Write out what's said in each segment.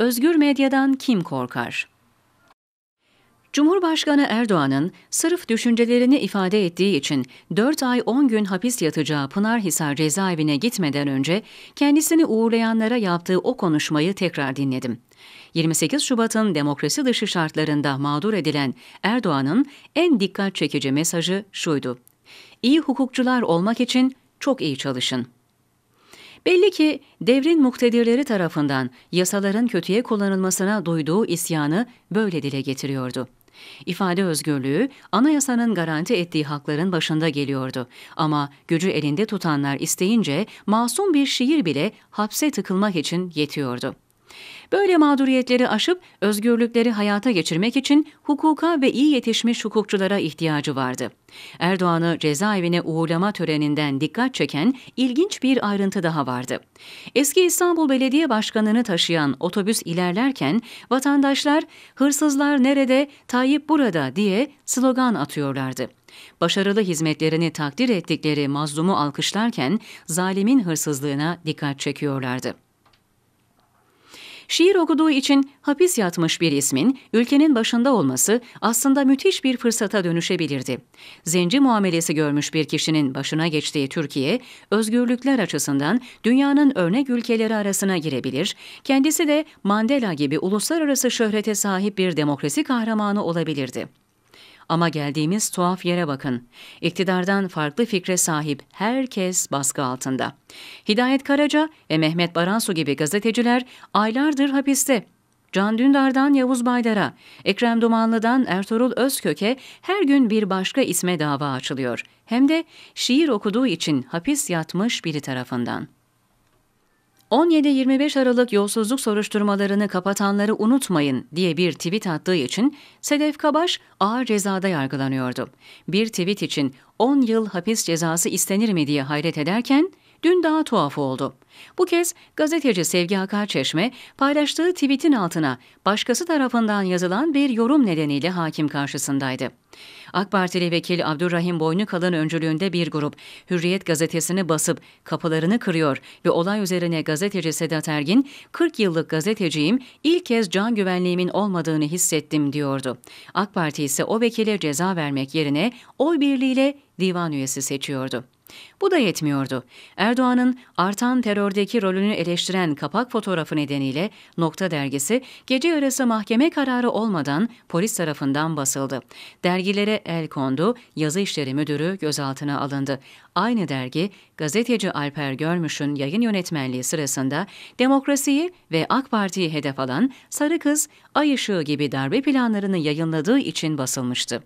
Özgür medyadan kim korkar? Cumhurbaşkanı Erdoğan'ın sırf düşüncelerini ifade ettiği için 4 ay 10 gün hapis yatacağı Pınarhisar cezaevine gitmeden önce kendisini uğurlayanlara yaptığı o konuşmayı tekrar dinledim. 28 Şubat'ın demokrasi dışı şartlarında mağdur edilen Erdoğan'ın en dikkat çekici mesajı şuydu. İyi hukukçular olmak için çok iyi çalışın. Belli ki devrin muktedirleri tarafından yasaların kötüye kullanılmasına duyduğu isyanı böyle dile getiriyordu. İfade özgürlüğü anayasanın garanti ettiği hakların başında geliyordu. Ama gücü elinde tutanlar isteyince masum bir şiir bile hapse tıkılmak için yetiyordu. Böyle mağduriyetleri aşıp özgürlükleri hayata geçirmek için hukuka ve iyi yetişmiş hukukçulara ihtiyacı vardı. Erdoğan'ı cezaevine uğurlama töreninden dikkat çeken ilginç bir ayrıntı daha vardı. Eski İstanbul Belediye Başkanı'nı taşıyan otobüs ilerlerken vatandaşlar "Hırsızlar nerede? Tayyip burada." diye slogan atıyorlardı. Başarılı hizmetlerini takdir ettikleri mazlumu alkışlarken zalimin hırsızlığına dikkat çekiyorlardı. Şiir okuduğu için hapis yatmış bir ismin ülkenin başında olması aslında müthiş bir fırsata dönüşebilirdi. Zenci muamelesi görmüş bir kişinin başına geçtiği Türkiye, özgürlükler açısından dünyanın örnek ülkeleri arasına girebilir, kendisi de Mandela gibi uluslararası şöhrete sahip bir demokrasi kahramanı olabilirdi. Ama geldiğimiz tuhaf yere bakın. İktidardan farklı fikre sahip herkes baskı altında. Hidayet Karaca ve Mehmet Baransu gibi gazeteciler aylardır hapiste. Can Dündar'dan Yavuz Baydar'a, Ekrem Dumanlı'dan Ertuğrul Özkök'e her gün bir başka isme dava açılıyor. Hem de şiir okuduğu için hapis yatmış biri tarafından. 17-25 Aralık yolsuzluk soruşturmalarını kapatanları unutmayın diye bir tweet attığı için Sedef Kabaş ağır cezada yargılanıyordu. Bir tweet için 10 yıl hapis cezası istenir mi diye hayret ederken dün daha tuhaf oldu. Bu kez gazeteci Sevgi Akar Çeşme paylaştığı tweetin altına başkası tarafından yazılan bir yorum nedeniyle hakim karşısındaydı. AK Partili vekil Abdurrahim Boynukalın öncülüğünde bir grup Hürriyet gazetesini basıp kapılarını kırıyor ve olay üzerine gazeteci Sedat Ergin 40 yıllık gazeteciyim ilk kez can güvenliğimin olmadığını hissettim diyordu. AK Parti ise o vekile ceza vermek yerine oy birliğiyle divan üyesi seçiyordu. Bu da yetmiyordu. Erdoğan'ın artan terördeki rolünü eleştiren kapak fotoğrafı nedeniyle Nokta dergisi gece yarısı mahkeme kararı olmadan polis tarafından basıldı. Dergilere el kondu, yazı işleri müdürü gözaltına alındı. Aynı dergi gazeteci Alper Görmüş'ün yayın yönetmenliği sırasında demokrasiyi ve AK Parti'yi hedef alan Sarı Kız, Ay Işığı gibi darbe planlarını yayınladığı için basılmıştı.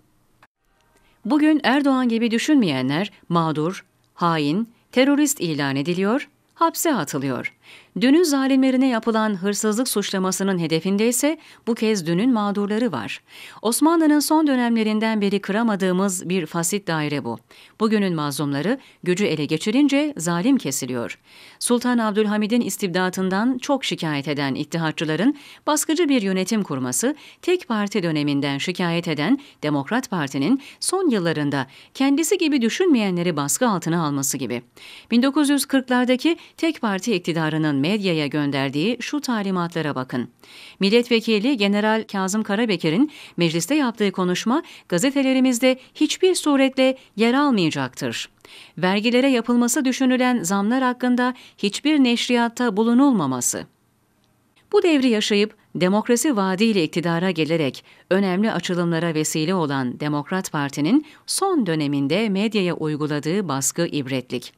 Bugün Erdoğan gibi düşünmeyenler mağdur, hain, terörist ilan ediliyor, hapse atılıyor. Dünün zalimlerine yapılan hırsızlık suçlamasının hedefinde ise bu kez dünün mağdurları var. Osmanlı'nın son dönemlerinden beri kıramadığımız bir fasit daire bu. Bugünün mazlumları gücü ele geçirince zalim kesiliyor. Sultan Abdülhamid'in istibdatından çok şikayet eden ittihatçıların baskıcı bir yönetim kurması, tek parti döneminden şikayet eden Demokrat Parti'nin son yıllarında kendisi gibi düşünmeyenleri baskı altına alması gibi. 1940'lardaki tek parti iktidarının medyaya gönderdiği şu talimatlara bakın. Milletvekili General Kazım Karabekir'in mecliste yaptığı konuşma gazetelerimizde hiçbir suretle yer almayacaktır. Vergilere yapılması düşünülen zamlar hakkında hiçbir neşriyatta bulunulmaması bu devri yaşayıp demokrasi vaadiyle iktidara gelerek önemli açılımlara vesile olan Demokrat Parti'nin son döneminde medyaya uyguladığı baskı ibretlik.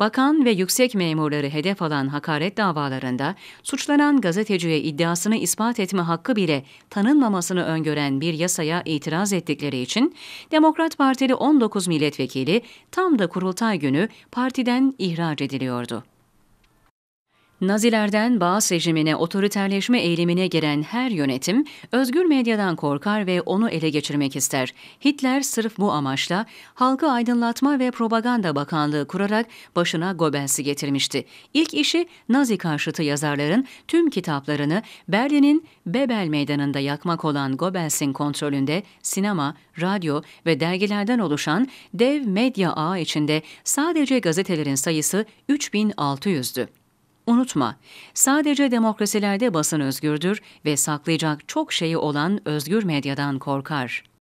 Bakan ve yüksek memurları hedef alan hakaret davalarında suçlanan gazeteciye iddiasını ispat etme hakkı bile tanınmamasını öngören bir yasaya itiraz ettikleri için Demokrat Partili 19 milletvekili tam da kurultay günü partiden ihraç ediliyordu. Nazilerden bağız rejimine, otoriterleşme eğilimine giren her yönetim özgür medyadan korkar ve onu ele geçirmek ister. Hitler sırf bu amaçla Halkı Aydınlatma ve Propaganda Bakanlığı kurarak başına Goebbels'i getirmişti. İlk işi Nazi karşıtı yazarların tüm kitaplarını Berlin'in Bebel Meydanı'nda yakmak olan Goebbels'in kontrolünde sinema, radyo ve dergilerden oluşan dev medya ağı içinde sadece gazetelerin sayısı 3600'dü. Unutma, sadece demokrasilerde basın özgürdür ve saklayacak çok şeyi olan özgür medyadan korkar.